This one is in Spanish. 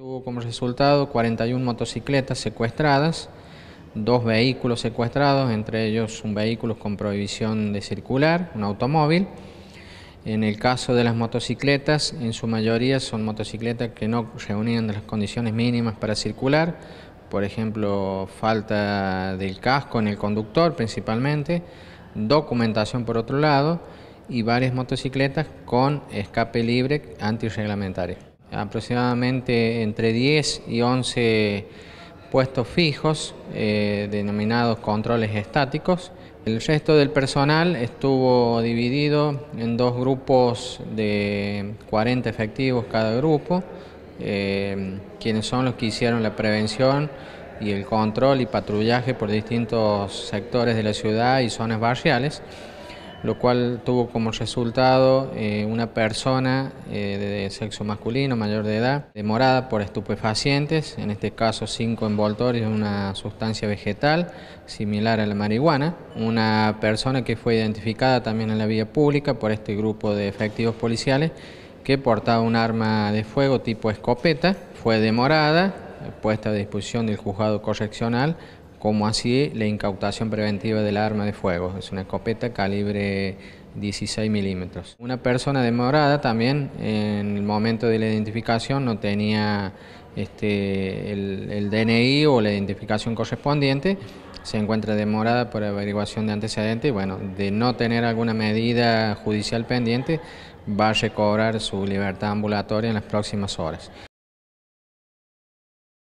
Tuvo como resultado 41 motocicletas secuestradas, dos vehículos secuestrados, entre ellos un vehículo con prohibición de circular, un automóvil. En el caso de las motocicletas, en su mayoría son motocicletas que no reunían las condiciones mínimas para circular, por ejemplo, falta del casco en el conductor principalmente, documentación por otro lado y varias motocicletas con escape libre antirreglamentario aproximadamente entre 10 y 11 puestos fijos, eh, denominados controles estáticos. El resto del personal estuvo dividido en dos grupos de 40 efectivos cada grupo, eh, quienes son los que hicieron la prevención y el control y patrullaje por distintos sectores de la ciudad y zonas barriales lo cual tuvo como resultado eh, una persona eh, de sexo masculino mayor de edad, demorada por estupefacientes, en este caso cinco envoltorios de una sustancia vegetal similar a la marihuana, una persona que fue identificada también en la vía pública por este grupo de efectivos policiales que portaba un arma de fuego tipo escopeta, fue demorada, puesta a disposición del juzgado correccional como así la incautación preventiva del arma de fuego. Es una escopeta calibre 16 milímetros. Una persona demorada también en el momento de la identificación no tenía este, el, DNI o la identificación correspondiente, se encuentra demorada por averiguación de antecedentes bueno, de no tener alguna medida judicial pendiente va a recobrar su libertad ambulatoria en las próximas horas.